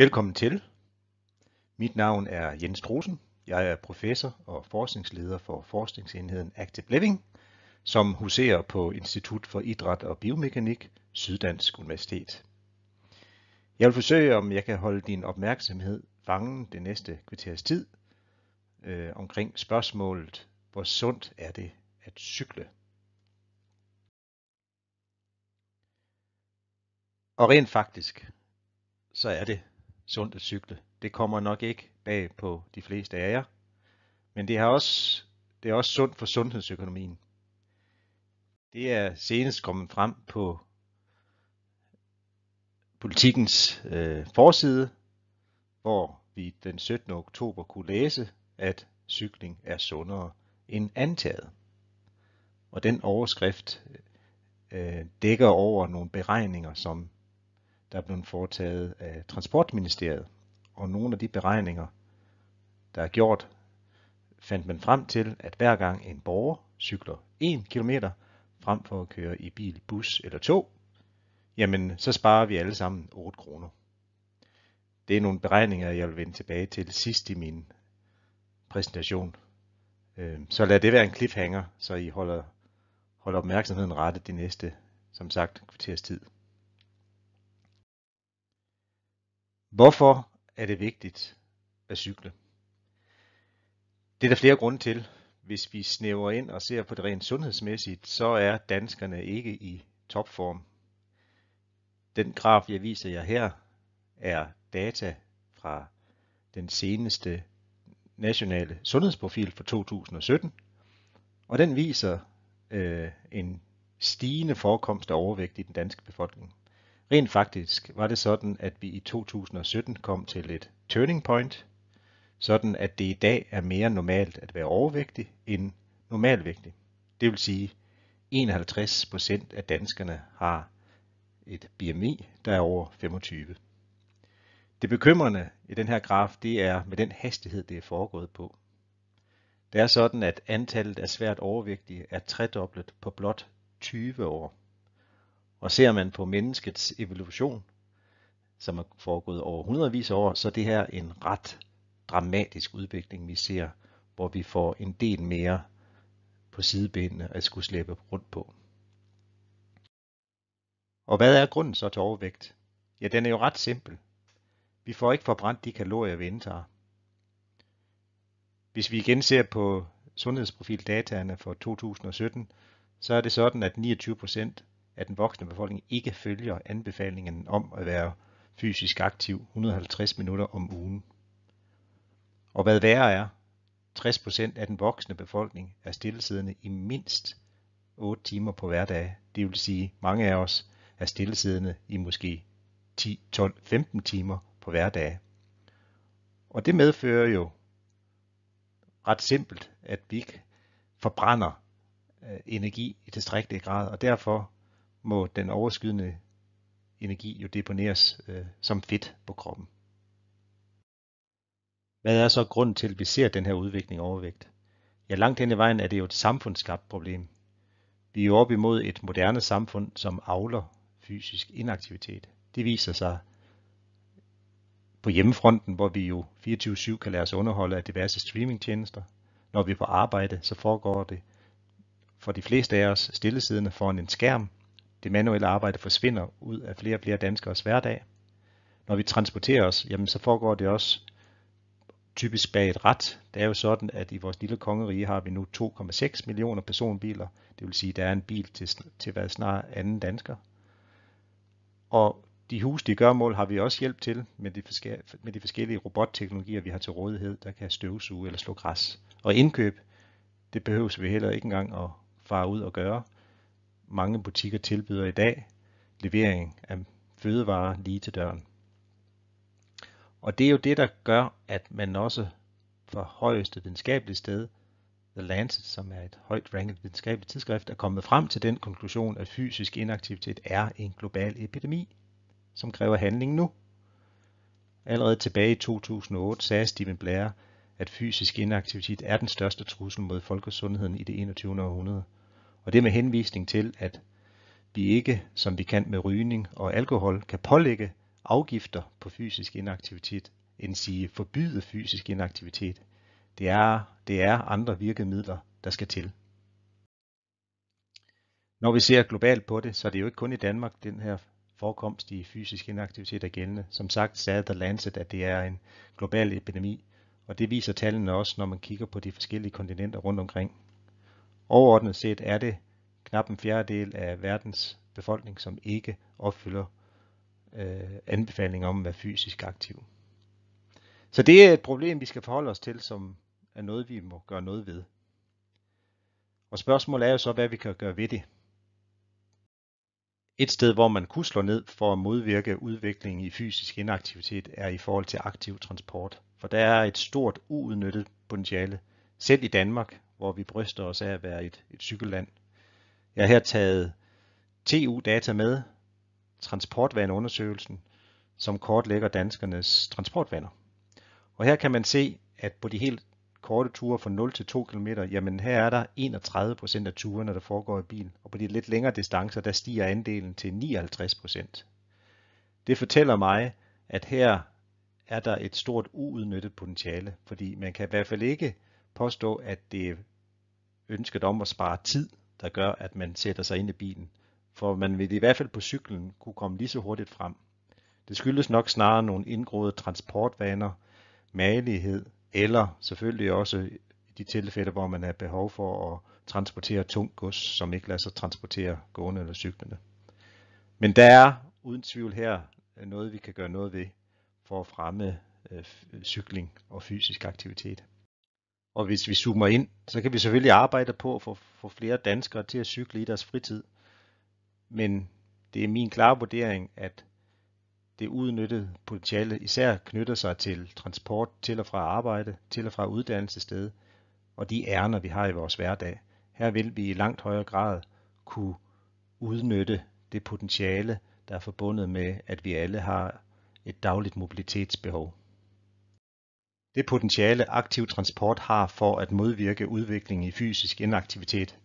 Velkommen til. Mit navn er Jens Trosen. Jeg er professor og forskningsleder for forskningsenheden Active Living, som huserer på Institut for Idræt og Biomekanik, Syddansk Universitet. Jeg vil forsøge, om jeg kan holde din opmærksomhed fangen det næste kvarters tid øh, omkring spørgsmålet, hvor sundt er det at cykle? Og rent faktisk, så er det sundt at cykle. Det kommer nok ikke bag på de fleste af jer, men det, er også, det er også sundt for sundhedsøkonomien. Det er senest kommet frem på politikens øh, forside, hvor vi den 17. oktober kunne læse, at cykling er sundere end antaget. Og den overskrift øh, dækker over nogle beregninger, som der er blevet foretaget af Transportministeriet. Og nogle af de beregninger, der er gjort, fandt man frem til, at hver gang en borger cykler 1 km frem for at køre i bil, bus eller tog, jamen så sparer vi alle sammen 8 kroner. Det er nogle beregninger, jeg vil vende tilbage til sidst i min præsentation. Øhm, så lad det være en cliffhanger, så I holder, holder opmærksomheden rettet de næste, som sagt, kvarters tid. Hvorfor er det vigtigt at cykle? Det er der flere grunde til. Hvis vi snæver ind og ser på det rent sundhedsmæssigt, så er danskerne ikke i topform. Den graf, jeg viser jer her, er data fra den seneste nationale sundhedsprofil for 2017, og den viser øh, en stigende forekomst af overvægt i den danske befolkning. Rent faktisk var det sådan, at vi i 2017 kom til et turning point, sådan at det i dag er mere normalt at være overvægtig end normalvægtig. Det vil sige, 51% af danskerne har et BMI, der er over 25. Det bekymrende i den her graf, det er med den hastighed, det er foregået på. Det er sådan, at antallet af svært overvægtige er tredoblet på blot 20 år. Og ser man på menneskets evolution, som er foregået over hundredvis af år, så er det her en ret dramatisk udvikling, vi ser, hvor vi får en del mere på sidebenene at skulle slæbe rundt på. Og hvad er grunden så til overvægt? Ja, den er jo ret simpel. Vi får ikke forbrændt de kalorier, vi indtager. Hvis vi igen ser på sundhedsprofildataene for 2017, så er det sådan, at 29 procent at den voksne befolkning ikke følger anbefalingen om at være fysisk aktiv 150 minutter om ugen. Og hvad værre er, 60% af den voksne befolkning er stillesiddende i mindst 8 timer på hverdag. Det vil sige, mange af os er stillesiddende i måske 10, 12, 15 timer på hverdag. Og det medfører jo ret simpelt, at vi ikke forbrænder øh, energi i tilstrækkelig grad, og derfor må den overskydende energi jo deponeres øh, som fedt på kroppen. Hvad er så grunden til, at vi ser den her udvikling overvægt? Ja, langt hen i vejen er det jo et samfundsskabt problem. Vi er jo op imod et moderne samfund, som avler fysisk inaktivitet. Det viser sig på hjemmefronten, hvor vi jo 24-7 kan lade os underholde af diverse streamingtjenester. Når vi er på arbejde, så foregår det for de fleste af os stillesiddende foran en skærm, det manuelle arbejde forsvinder ud af flere og flere danskers hverdag. Når vi transporterer os, jamen så foregår det også typisk bag et ret. Det er jo sådan, at i vores lille kongerige har vi nu 2,6 millioner personbiler. Det vil sige, at der er en bil til, til hvad snart anden dansker. Og de huslige mål, har vi også hjælp til med de, forskellige, med de forskellige robotteknologier, vi har til rådighed, der kan støvsuge eller slå græs. Og indkøb, det behøves vi heller ikke engang at fare ud og gøre mange butikker tilbyder i dag levering af fødevarer lige til døren. Og det er jo det, der gør, at man også fra højeste videnskabelige sted, The Lancet, som er et højt ranket videnskabeligt tidsskrift, er kommet frem til den konklusion, at fysisk inaktivitet er en global epidemi, som kræver handling nu. Allerede tilbage i 2008 sagde Stephen Blair, at fysisk inaktivitet er den største trussel mod folkesundheden i det 21. århundrede. Og det med henvisning til, at vi ikke, som vi kan med rygning og alkohol, kan pålægge afgifter på fysisk inaktivitet, end sige forbyde fysisk inaktivitet. Det er, det er andre virkemidler, der skal til. Når vi ser globalt på det, så er det jo ikke kun i Danmark, den her forekomst i fysisk inaktivitet er gældende. Som sagt sagde The Lancet, at det er en global epidemi, og det viser tallene også, når man kigger på de forskellige kontinenter rundt omkring. Overordnet set er det knap en fjerdedel af verdens befolkning, som ikke opfylder øh, anbefalinger om at være fysisk aktiv. Så det er et problem, vi skal forholde os til, som er noget, vi må gøre noget ved. Og spørgsmålet er jo så, hvad vi kan gøre ved det. Et sted, hvor man kunne slå ned for at modvirke udviklingen i fysisk inaktivitet, er i forhold til aktiv transport. For der er et stort uudnyttet potentiale, selv i Danmark, hvor vi bryster os af at være et, et cykelland. Jeg har her taget TU-data med, transportvandundersøgelsen, som kortlægger danskernes transportvaner. Og her kan man se, at på de helt korte ture fra 0 til 2 km, jamen her er der 31 procent af turene, der foregår i bil, og på de lidt længere distancer, der stiger andelen til 59 procent. Det fortæller mig, at her er der et stort uudnyttet potentiale, fordi man kan i hvert fald ikke påstå, at det er ønsket om at spare tid, der gør, at man sætter sig ind i bilen. For man vil i hvert fald på cyklen kunne komme lige så hurtigt frem. Det skyldes nok snarere nogle indgroede transportvaner, magelighed, eller selvfølgelig også de tilfælde, hvor man har behov for at transportere tungt gods, som ikke lader sig transportere gående eller cyklerne. Men der er uden tvivl her noget, vi kan gøre noget ved for at fremme øh, cykling og fysisk aktivitet. Og hvis vi zoomer ind, så kan vi selvfølgelig arbejde på at få, flere danskere til at cykle i deres fritid. Men det er min klare vurdering, at det udnyttede potentiale især knytter sig til transport til og fra arbejde, til og fra uddannelsessted og de ærner, vi har i vores hverdag. Her vil vi i langt højere grad kunne udnytte det potentiale, der er forbundet med, at vi alle har et dagligt mobilitetsbehov. Det potentiale aktiv transport har for at modvirke udviklingen i fysisk inaktivitet,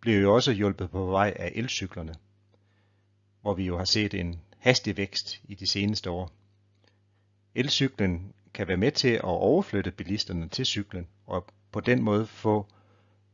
bliver jo også hjulpet på vej af elcyklerne, hvor vi jo har set en hastig vækst i de seneste år. Elcyklen kan være med til at overflytte bilisterne til cyklen og på den måde få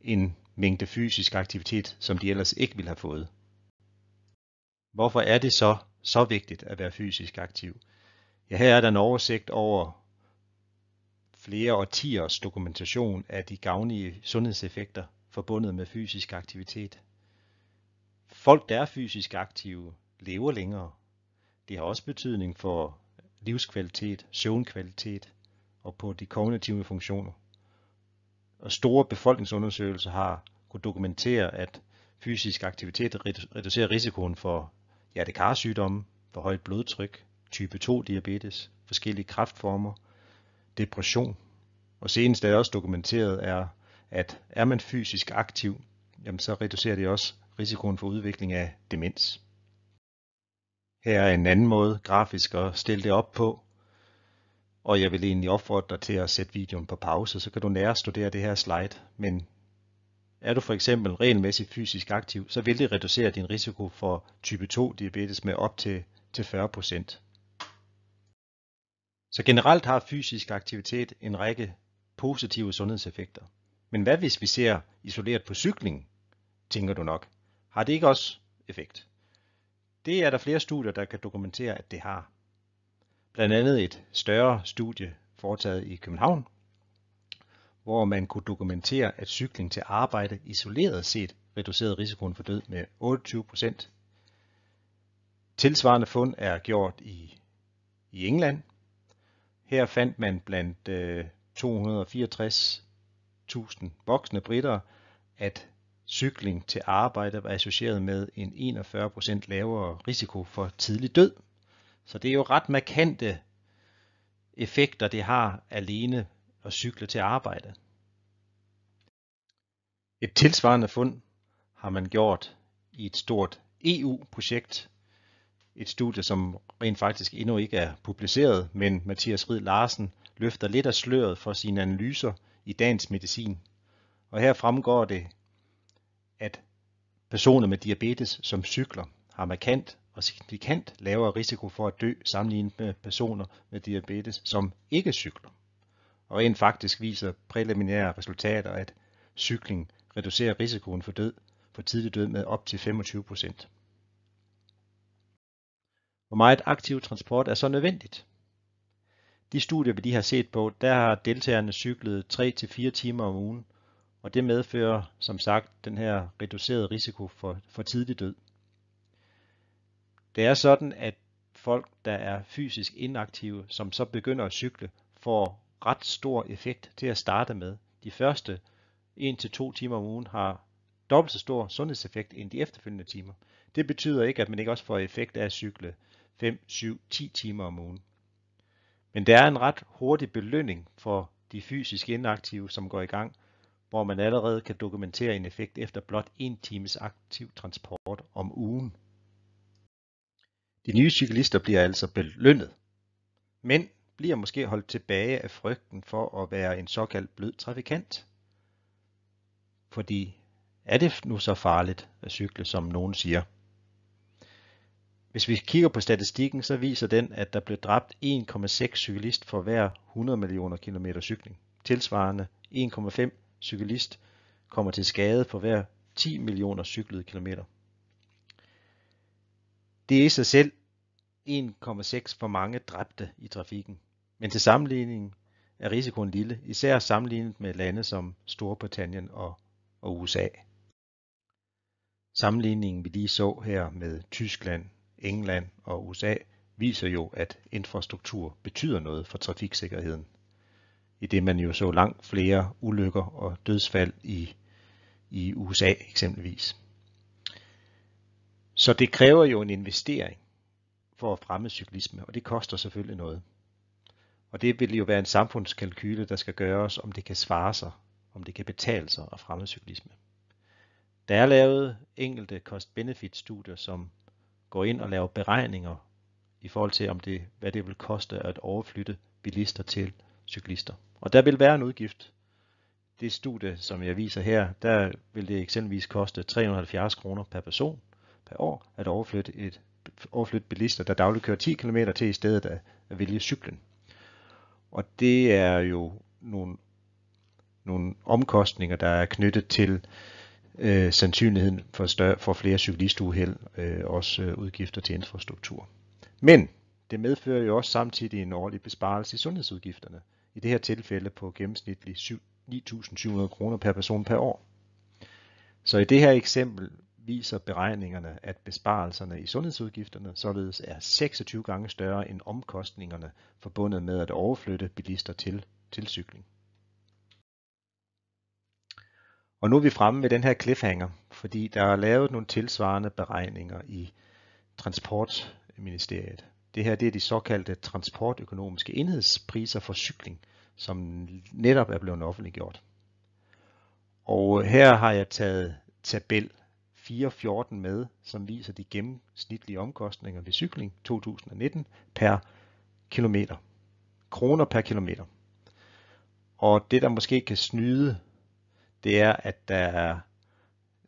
en mængde fysisk aktivitet, som de ellers ikke ville have fået. Hvorfor er det så så vigtigt at være fysisk aktiv? Ja, her er der en oversigt over flere årtiers dokumentation af de gavnlige sundhedseffekter forbundet med fysisk aktivitet. Folk, der er fysisk aktive, lever længere. Det har også betydning for livskvalitet, søvnkvalitet og på de kognitive funktioner. Og store befolkningsundersøgelser har kunne dokumentere, at fysisk aktivitet reducerer risikoen for hjertekarsygdomme, for højt blodtryk, type 2 diabetes, forskellige kraftformer – depression. Og senest er det også dokumenteret, er, at er man fysisk aktiv, jamen så reducerer det også risikoen for udvikling af demens. Her er en anden måde grafisk at stille det op på, og jeg vil egentlig opfordre dig til at sætte videoen på pause, så kan du nære studere det her slide, men er du for eksempel regelmæssigt fysisk aktiv, så vil det reducere din risiko for type 2 diabetes med op til, til 40%. Så generelt har fysisk aktivitet en række positive sundhedseffekter. Men hvad hvis vi ser isoleret på cykling, tænker du nok? Har det ikke også effekt? Det er der flere studier, der kan dokumentere, at det har. Blandt andet et større studie foretaget i København, hvor man kunne dokumentere, at cykling til arbejde isoleret set reducerede risikoen for død med 28 procent. Tilsvarende fund er gjort i, i England, her fandt man blandt øh, 264.000 voksne britter, at cykling til arbejde var associeret med en 41% lavere risiko for tidlig død. Så det er jo ret markante effekter, det har alene at cykle til arbejde. Et tilsvarende fund har man gjort i et stort EU-projekt, et studie, som rent faktisk endnu ikke er publiceret, men Mathias Rid Larsen løfter lidt af sløret for sine analyser i Dansk Medicin. Og her fremgår det, at personer med diabetes som cykler har markant og signifikant lavere risiko for at dø sammenlignet med personer med diabetes, som ikke cykler. Og rent faktisk viser præliminære resultater, at cykling reducerer risikoen for død for tidlig død med op til 25 procent hvor meget aktiv transport er så nødvendigt. De studier, vi lige har set på, der har deltagerne cyklet 3-4 timer om ugen, og det medfører som sagt den her reducerede risiko for, for tidlig død. Det er sådan, at folk, der er fysisk inaktive, som så begynder at cykle, får ret stor effekt til at starte med. De første 1-2 timer om ugen har dobbelt så stor sundhedseffekt end de efterfølgende timer. Det betyder ikke, at man ikke også får effekt af at cykle 5, 7, 10 timer om ugen. Men der er en ret hurtig belønning for de fysisk inaktive, som går i gang, hvor man allerede kan dokumentere en effekt efter blot en times aktiv transport om ugen. De nye cyklister bliver altså belønnet, men bliver måske holdt tilbage af frygten for at være en såkaldt blød trafikant. Fordi er det nu så farligt at cykle, som nogen siger? Hvis vi kigger på statistikken, så viser den, at der blev dræbt 1,6 cyklist for hver 100 millioner kilometer cykling. Tilsvarende 1,5 cyklist kommer til skade for hver 10 millioner cyklede kilometer. Det er i sig selv 1,6 for mange dræbte i trafikken. Men til sammenligning er risikoen lille, især sammenlignet med lande som Storbritannien og, og USA. Sammenligningen vi lige så her med Tyskland, England og USA viser jo, at infrastruktur betyder noget for trafiksikkerheden. I det man jo så langt flere ulykker og dødsfald i, i USA eksempelvis. Så det kræver jo en investering for at fremme cyklisme, og det koster selvfølgelig noget. Og det vil jo være en samfundskalkyle, der skal gøres, om det kan svare sig, om det kan betale sig at fremme cyklisme. Der er lavet enkelte cost-benefit-studier, som går ind og laver beregninger i forhold til, om det, hvad det vil koste at overflytte bilister til cyklister. Og der vil være en udgift. Det studie, som jeg viser her, der vil det eksempelvis koste 370 kroner per person per år at overflytte, et, overflytte bilister, der dagligt kører 10 km til i stedet at, at vælge cyklen. Og det er jo nogle, nogle omkostninger, der er knyttet til øh, sandsynligheden for, større, for flere cyklistuheld, øh, også øh, udgifter til infrastruktur. Men det medfører jo også samtidig en årlig besparelse i sundhedsudgifterne, i det her tilfælde på gennemsnitligt 9.700 kroner per person per år. Så i det her eksempel viser beregningerne, at besparelserne i sundhedsudgifterne således er 26 gange større end omkostningerne forbundet med at overflytte bilister til, til cykling. Og nu er vi fremme ved den her cliffhanger, fordi der er lavet nogle tilsvarende beregninger i Transportministeriet. Det her det er de såkaldte transportøkonomiske enhedspriser for cykling, som netop er blevet offentliggjort. Og her har jeg taget tabel 4.14 med, som viser de gennemsnitlige omkostninger ved cykling 2019 per kilometer. Kroner per kilometer. Og det, der måske kan snyde det er, at der er,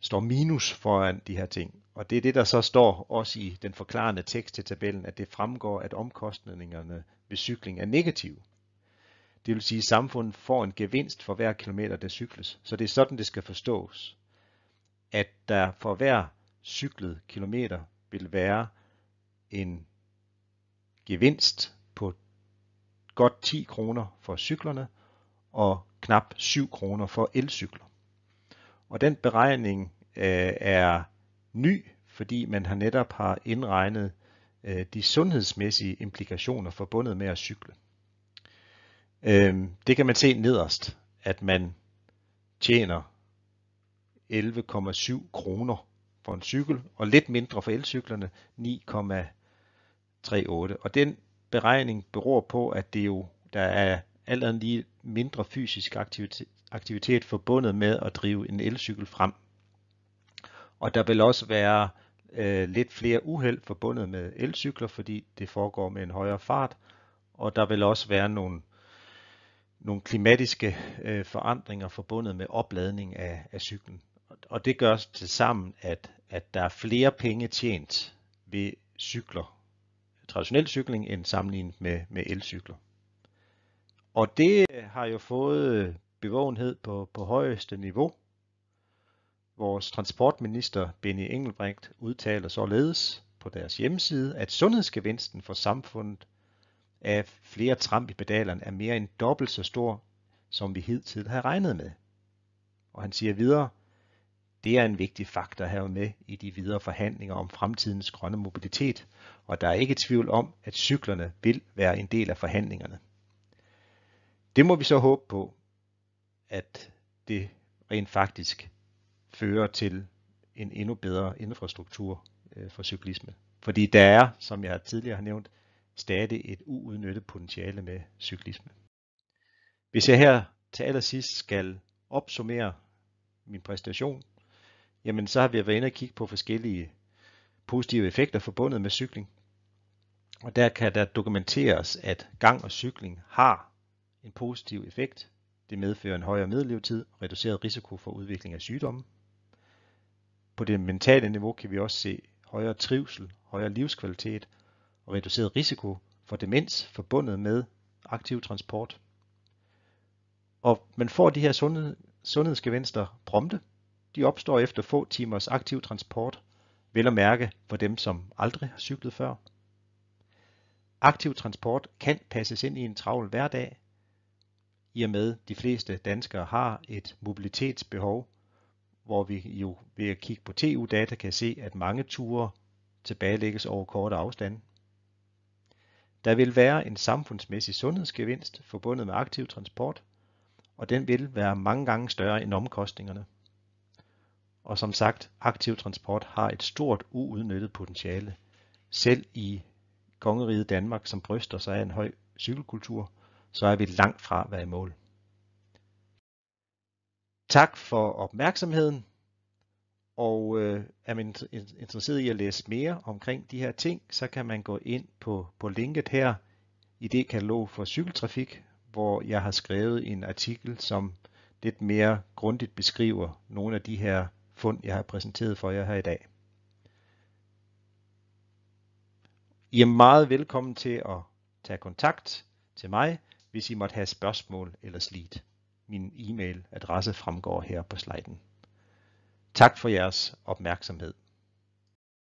står minus foran de her ting. Og det er det, der så står også i den forklarende tekst til tabellen, at det fremgår, at omkostningerne ved cykling er negative. Det vil sige, at samfundet får en gevinst for hver kilometer, der cykles. Så det er sådan, det skal forstås. At der for hver cyklet kilometer vil være en gevinst på godt 10 kroner for cyklerne og knap 7 kroner for elcykler. Og den beregning øh, er ny, fordi man har netop har indregnet øh, de sundhedsmæssige implikationer forbundet med at cykle. Øh, det kan man se nederst, at man tjener 11,7 kroner for en cykel, og lidt mindre for elcyklerne, 9,38. Og den beregning beror på, at det jo der er alt andet lige mindre fysisk aktivitet, aktivitet forbundet med at drive en elcykel frem. Og der vil også være øh, lidt flere uheld forbundet med elcykler, fordi det foregår med en højere fart, og der vil også være nogle, nogle klimatiske øh, forandringer forbundet med opladning af, af cyklen. Og det gør til sammen, at, at der er flere penge tjent ved cykler, traditionel cykling, end sammenlignet med, med elcykler. Og det øh, har jo fået øh, bevågenhed på, på højeste niveau. Vores transportminister Benny Engelbrecht udtaler således på deres hjemmeside, at sundhedsgevinsten for samfundet af flere tramp i pedalerne er mere end dobbelt så stor, som vi hidtil har regnet med. Og han siger videre, det er en vigtig faktor at have med i de videre forhandlinger om fremtidens grønne mobilitet, og der er ikke tvivl om, at cyklerne vil være en del af forhandlingerne. Det må vi så håbe på, at det rent faktisk fører til en endnu bedre infrastruktur øh, for cyklisme. Fordi der er, som jeg tidligere har nævnt, stadig et uudnyttet potentiale med cyklisme. Hvis jeg her til allersidst skal opsummere min præstation, jamen så har vi været inde og kigge på forskellige positive effekter forbundet med cykling. Og der kan der dokumenteres, at gang og cykling har en positiv effekt. Det medfører en højere middellevetid og reduceret risiko for udvikling af sygdomme. På det mentale niveau kan vi også se højere trivsel, højere livskvalitet og reduceret risiko for demens forbundet med aktiv transport. Og man får de her sundhed, sundhedsgevinster prompte. De opstår efter få timers aktiv transport, vel at mærke for dem, som aldrig har cyklet før. Aktiv transport kan passes ind i en travl hverdag, i og med de fleste danskere har et mobilitetsbehov, hvor vi jo ved at kigge på TU-data kan se, at mange ture tilbagelægges over korte afstande. Der vil være en samfundsmæssig sundhedsgevinst forbundet med aktiv transport, og den vil være mange gange større end omkostningerne. Og som sagt, aktiv transport har et stort uudnyttet potentiale. Selv i kongeriget Danmark, som bryster sig af en høj cykelkultur, så er vi langt fra at være i mål. Tak for opmærksomheden, og øh, er man interesseret i at læse mere omkring de her ting, så kan man gå ind på, på linket her i det katalog for cykeltrafik, hvor jeg har skrevet en artikel, som lidt mere grundigt beskriver nogle af de her fund, jeg har præsenteret for jer her i dag. I er meget velkommen til at tage kontakt til mig hvis I måtte have spørgsmål eller slidt. Min e-mailadresse fremgår her på sliden. Tak for jeres opmærksomhed.